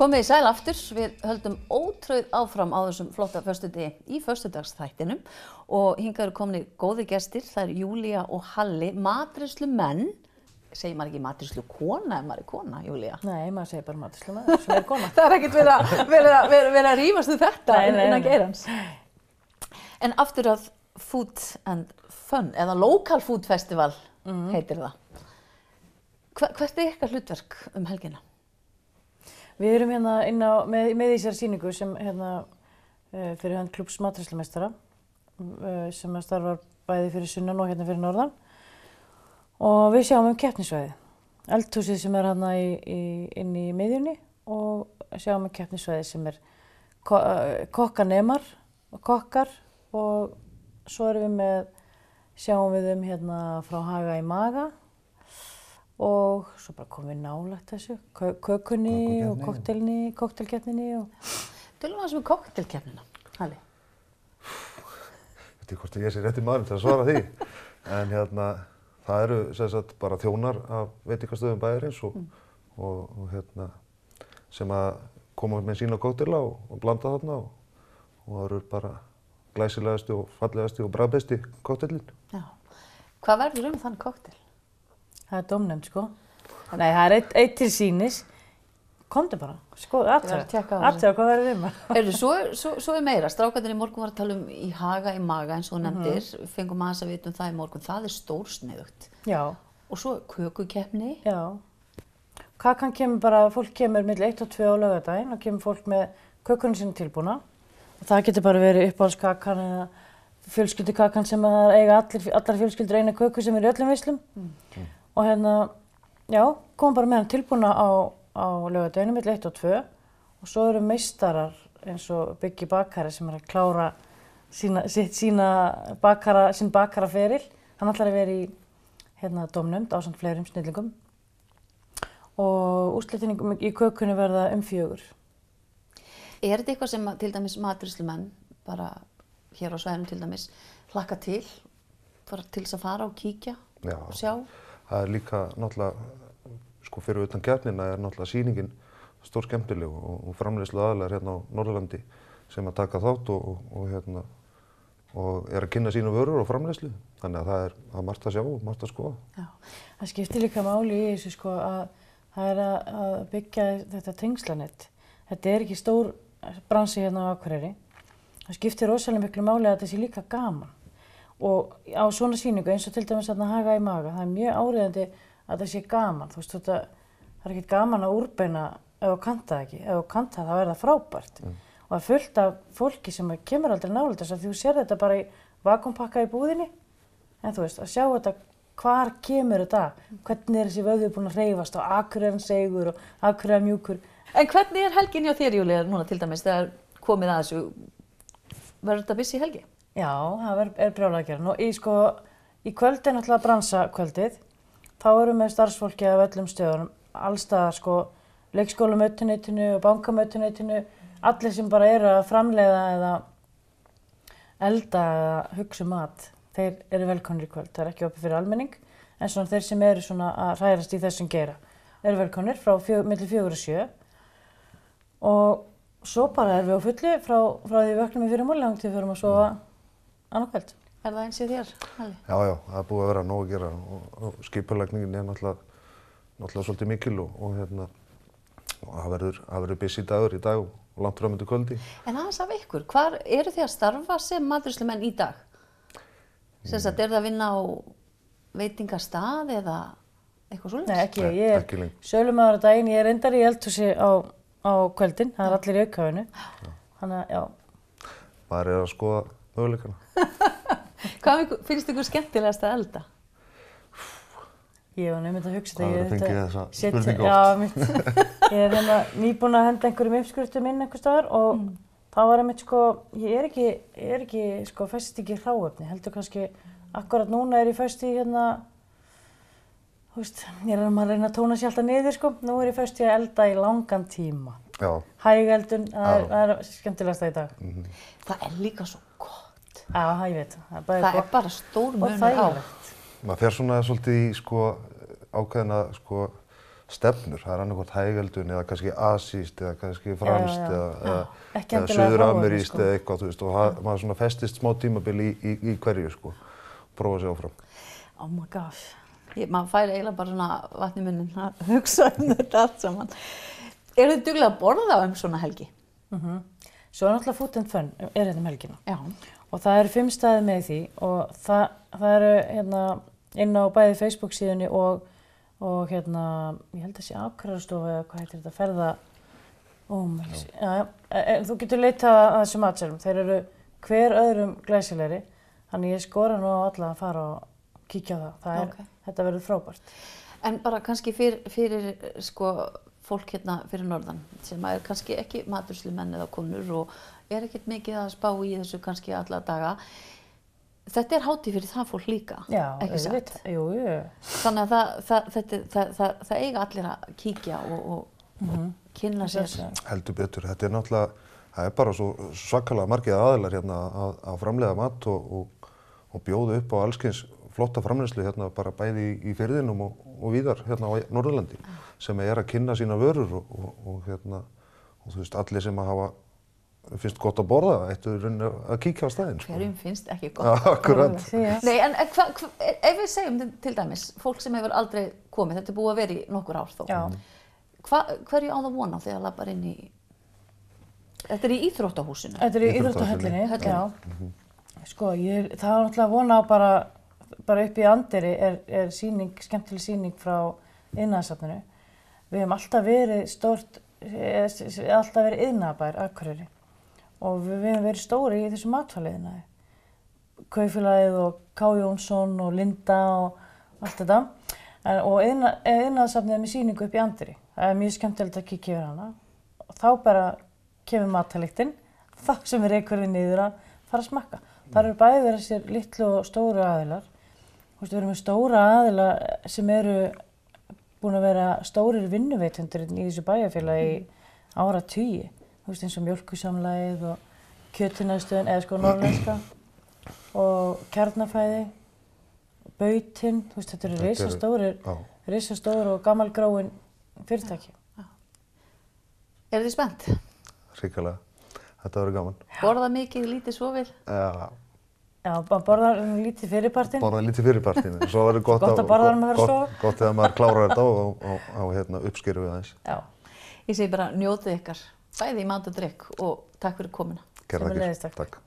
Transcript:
Komið í sæl aftur, við höldum ótröð áfram á þessum flotta förstudegi í förstudagsþættinum og hingaður komni góði gestir, það er Júlia og Halli, matrislu menn, segir maður ekki matrislu kona ef maður er kona, Júlia? Nei, maður segir bara matrislu maður sem er kona. það er ekkert verið að, að, að rýmast um þetta nei, nei, en að gera hans. En aftur að Food and Fun, eða Local Food Festival mm. heitir það. Hvert er eitthvað hlutverk um helgina? Við erum hérna inn á, með, með í sér síningu sem hérna uh, fyrir hann klubs matræslumestara uh, eh, sem starfar bæði fyrir sunnan og hérna fyrir norðan og við sjáum um keppnisvæði. Eldhúsið sem er hérna inn í miðjunni og sjáum um keppnisvæði sem er ko uh, kokkanemar og kokkar og svo erum við með, sjáum við um hérna frá Haga í Maga og svo bara komum við nálagt þessu, kökunni og koktelkeppninni og... Dölum við aðeins um koktelkeppnina, Halli? Þetta er hvort að ég sé rétti maður til að svara því, en hérna það eru sem sagt bara þjónar af veitikastöðum bæjarins og, mm. og, og hérna sem að koma með sína koktela og blanda þarna og það eru bara glæsilegasti og fallegasti og brabesti koktelin. Já, hvað verður um þann koktel? það er domnend sko Nei, það er eitt, eitt til sínis komdu bara, sko, aftæða hvað verður um Erðu, svo, svo, svo er meira, strákandir í morgun var að tala um í haga, í maga, eins og nefndir mm -hmm. fengum aðeins að vita um það í morgun, það er stórsneiðugt Já Og svo kökukeppni Já Kakan kemur bara, fólk kemur með 1 og 2 á lögadaginn og kemur fólk með kökunum sinni tilbúna og það getur bara verið uppáhaldskakan eða fjölskyldukakan sem eiga allir, allar fjölskyldur eina köku sem er í öllum vislum mm. mm og hérna, já, komum bara með hann tilbúna á, á lögadeginu mill 1 og 2 og svo eru meistarar eins og Byggi Bakari sem er að klára sína, sitt sína bakara, sín bakaraferil hann ætlar að vera í hérna domnumd á samt fleirum snillingum og úslitinni í kökunni verða um fjögur. Er þetta eitthvað sem til dæmis matrislumenn, bara hér á svæðum til dæmis, hlakka til, bara til þess að fara og kíkja Já. og sjá? það er líka náttúrulega, sko fyrir utan kjarnina er náttúrulega síningin stór skemmtileg og, og framleyslu aðlar hérna á Norrlandi sem að taka þátt og, og, og hérna og er að kynna sínu vörur og framleyslu þannig að það er að margt að sjá og margt að skoða. Já, það skiptir líka máli í þessu sko að það er að byggja þetta tengslanett. Þetta er ekki stór bransi hérna á Akureyri. Það skiptir rosalega miklu máli að þetta sé líka gaman og á svona síningu eins og til dæmis að haga í maga, það er mjög áriðandi að það sé gaman, þú veist þetta það er ekkert gaman að úrbeina ef þú kanta ekki, ef þú kanta þá er það frábært mm. og það fylgta fólki sem kemur aldrei nálega þess að þú sér þetta bara í vakumpakka í búðinni en þú veist, að sjá þetta hvar kemur þetta, hvernig er þessi vöðu búin að reyfast og akkur er hann segur og akkur er hann mjúkur En hvernig er helgin hjá þér Júli núna til dæmis þegar komið að þessu verður þetta viss í helgi? Já, það er, er brjálega að gera. Nú, í, sko, í kvöld er náttúrulega bransakvöldið. Þá eru með starfsfólki af öllum stöðunum, allstaðar sko, leikskólumautuneytinu og bankamautuneytinu, allir sem bara eru að framleiða eða elda eða hugsa um mat, þeir eru velkonir í kvöld. Það er ekki opið fyrir almenning, en svona þeir sem eru svona að hræðast í þessum gera eru velkonir frá fjö, millir fjögur og sjö. Og svo bara erum við á fulli frá, frá því við öknum í fyrirmúli langt til við fyrum að sofa annarkvæmt. Er það eins í þér, Halli? Já, já, það er búið að vera nóg að gera og, og skipalagningin er náttúrulega, náttúrulega svolítið mikil og, og hérna, það verður busy dagur í dag og langt fram undir kvöldi. En aðeins af ykkur, hvar eru þið að starfa sem maturinslumenn í dag? Sérst að, er það að vinna á veitingastað eða eitthvað svolítið? Nei, ekki, ég er ekki sölum aðra daginn, ég er endar í eldhúsi á, á kvöldin, það er allir í aukhauginu, þannig að, já. Maður er að skoða möguleikana. Hvað finnst ykkur skemmtilegast að elda? Ég var nefnilega að hugsa þetta. Það verður að fengja þessa spurninga oft. Já, ég hef hérna nýbúin að henda einhverjum uppskriftum inn einhver staðar og mm. þá var einmitt sko, ég er ekki, ég er ekki, sko, fæst ekki hráöfni. Heldur kannski, akkurat núna er ég fæst í hérna, þú veist, ég er að reyna að tóna sér alltaf niður sko, nú er ég fæst í að elda í langan tíma. Já. Hægeldun, það er skemmtilegast það í dag. Mm -hmm. Það er líka svo gott. Já, ég veit það. Það er gott. bara stór munur á. Það fer svona svolítið í sko, ákveðina sko, stefnur. Það er annarkort hægveldun eða kannski asíst eða kannski franskt eða, eða, eða söðurameríst sko. eða eitthvað. Veist, og það, maður svona festist smá tímabili í, í, í hverju sko. Prófa sér áfram. Oh my gosh. Maður fær eiginlega bara svona vatn í munin að hugsa um þetta allt saman. Er þið duglega að borða það um svona helgi? Mm -hmm. Svo er náttúrulega fútend fönn er þetta hérna um helgina. Já og það eru fimm staði með því og það, það eru hérna, inn á bæði Facebook síðunni og, og hérna, ég held að sé afkvæðarstofu eða hvað heitir þetta, ferða um, ja, en, þú getur leita að þessum aðsælum, þeir eru hver öðrum glæsilegri þannig ég skora nú á alla að fara og kíkja á það, það er, okay. þetta verður frábært En bara kannski fyr, fyrir sko fólk hérna fyrir norðan sem er kannski ekki maturslu menn eða konur og er ekkert mikið að spá í þessu kannski alla daga. Þetta er hátíð fyrir það fólk líka, Já, ekki satt? Jú, jú. Þannig að það, það, þetta, það, það eiga allir að kíkja og, og, mm -hmm. og kynna sér. Heldur betur, þetta er náttúrulega, það er bara svo svakalega margið aðilar hérna að, að framlega mat og, og bjóða upp á allskyns flotta framleyslu hérna bara bæði í, í fyrðinum og, og víðar hérna á Norðurlandi ah. sem er að kynna sína vörur og, og, og hérna og þú veist allir sem að hafa finnst gott að borða, eittu raun að kíkja á staðin. Sko. Hverjum sko. finnst ekki gott að borða. Akkurát. Nei en hva, hva, ef við segjum til dæmis, fólk sem hefur aldrei komið, þetta er búið að vera í nokkur ár þó. Hva, hverju á það vona þegar það lappar inn í, þetta er í Íþróttahúsinu? Þetta er í Íþróttahöllinni, já. Mhm. Sko ég, það er náttúrulega vona á bara bara upp í anderi er, er síning, skemmtileg síning frá innæðsafninu. Við hefum alltaf verið stort, eh, alltaf verið innæðabær akkurýri og við hefum verið stóri í þessu matfæliðinæði. Kaufélagið og K. Jónsson og Linda og allt þetta. En, og innæðsafnið eh, er með síningu upp í anderi. Það er mjög skemmtilegt að kikið yfir hana. Og þá bara kemur matfæliðtinn, þá sem er einhverfið niður að fara að smakka. Þar eru bæði verið sér litlu og stóru aðilar Við erum með stóra aðila sem eru búin að vera stórir vinnuveitundur í þessu bæjarfélagi mm. ára tíu. Þú veist eins og mjölkusamlæðið og kjöttinastöðin eða sko norðlenska og kjarnafæði, bautinn, þú veist þetta eru reysastórir, reysastórir og gammalgráin fyrirtæki. Er þið spennt? Ríkala, þetta voru gaman. Borða mikið, lítið svofil? Já. Já, bara borða lítið fyrirpartin. Borða lítið fyrirpartin, en svo verður gott, gott að borða þegar maður verður að sofa. Gott þegar maður klárar þetta á, á, á hérna, uppskeru við aðeins. Já, ég segi bara njótið ykkar, bæði í mat og drikk og takk fyrir komina. Gerða ekki, takk.